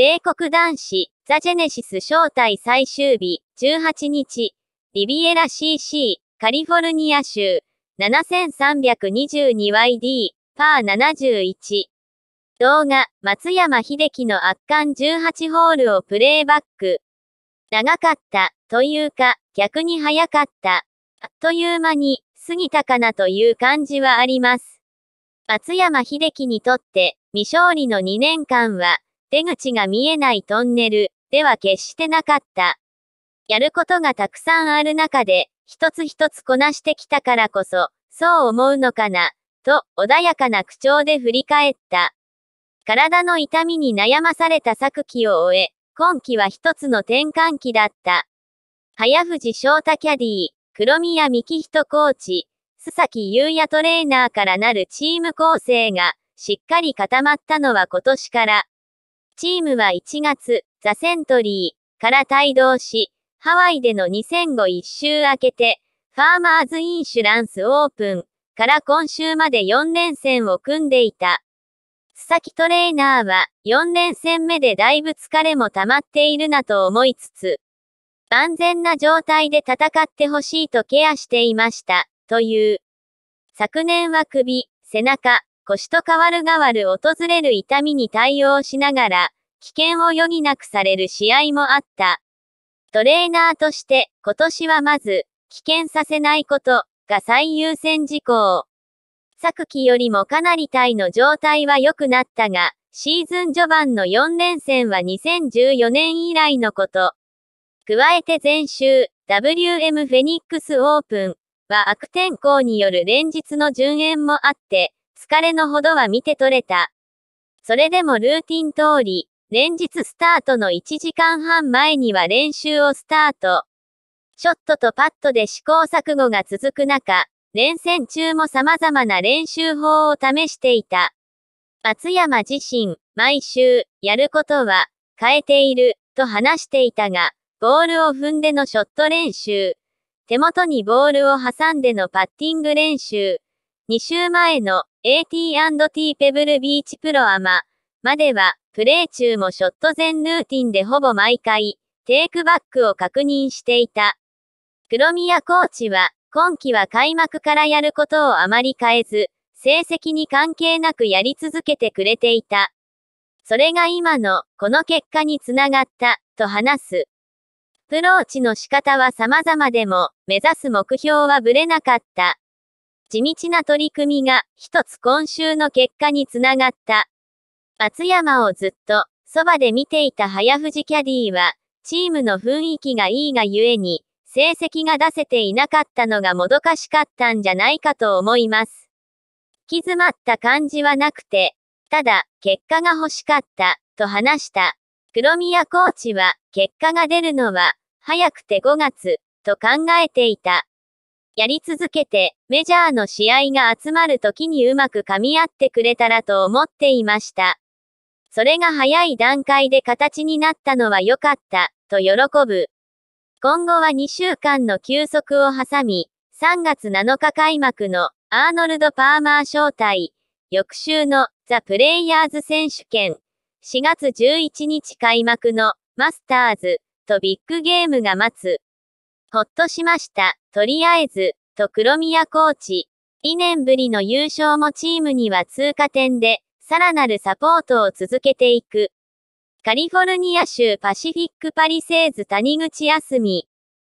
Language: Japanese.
米国男子、ザ・ジェネシス招待最終日、18日、リビエラ CC、カリフォルニア州、7322YD、パー71。動画、松山秀樹の圧巻18ホールをプレイバック。長かった、というか、逆に早かった。あっという間に、過ぎたかなという感じはあります。松山秀樹にとって、未勝利の2年間は、出口が見えないトンネルでは決してなかった。やることがたくさんある中で、一つ一つこなしてきたからこそ、そう思うのかな、と穏やかな口調で振り返った。体の痛みに悩まされた昨季を終え、今季は一つの転換期だった。早藤翔太キャディー、黒宮幹人コーチ、須崎優也トレーナーからなるチーム構成が、しっかり固まったのは今年から、チームは1月、ザ・セントリーから帯同し、ハワイでの2005一周明けて、ファーマーズ・インシュランス・オープンから今週まで4連戦を組んでいた。須崎トレーナーは4連戦目でだいぶ疲れも溜まっているなと思いつつ、万全な状態で戦ってほしいとケアしていました、という。昨年は首、背中、腰と変わる変わる訪れる痛みに対応しながら、危険を余儀なくされる試合もあった。トレーナーとして、今年はまず、危険させないことが最優先事項。昨季よりもかなり体の状態は良くなったが、シーズン序盤の4連戦は2014年以来のこと。加えて前週、WM フェニックスオープンは悪天候による連日の順延もあって、疲れのほどは見て取れた。それでもルーティン通り、連日スタートの1時間半前には練習をスタート。ショットとパットで試行錯誤が続く中、連戦中も様々な練習法を試していた。松山自身、毎週、やることは、変えている、と話していたが、ボールを踏んでのショット練習、手元にボールを挟んでのパッティング練習、2週前の、AT&T ペブルビーチプロアマまでは、プレー中もショット全ルーティンでほぼ毎回、テイクバックを確認していた。黒宮コーチは、今季は開幕からやることをあまり変えず、成績に関係なくやり続けてくれていた。それが今の、この結果につながった、と話す。プローチの仕方は様々でも、目指す目標はぶれなかった。地道な取り組みが、一つ今週の結果につながった。松山をずっと、そばで見ていた早藤キャディは、チームの雰囲気がいいがゆえに、成績が出せていなかったのがもどかしかったんじゃないかと思います。行き詰まった感じはなくて、ただ、結果が欲しかった、と話した。黒宮コーチは、結果が出るのは、早くて5月、と考えていた。やり続けて、メジャーの試合が集まる時にうまく噛み合ってくれたらと思っていました。それが早い段階で形になったのは良かった、と喜ぶ。今後は2週間の休息を挟み、3月7日開幕のアーノルド・パーマー招待、翌週のザ・プレイヤーズ選手権、4月11日開幕のマスターズとビッグゲームが待つ。ほっとしました。とりあえず、と黒宮コーチ。2年ぶりの優勝もチームには通過点で、さらなるサポートを続けていく。カリフォルニア州パシフィックパリセーズ谷口康美。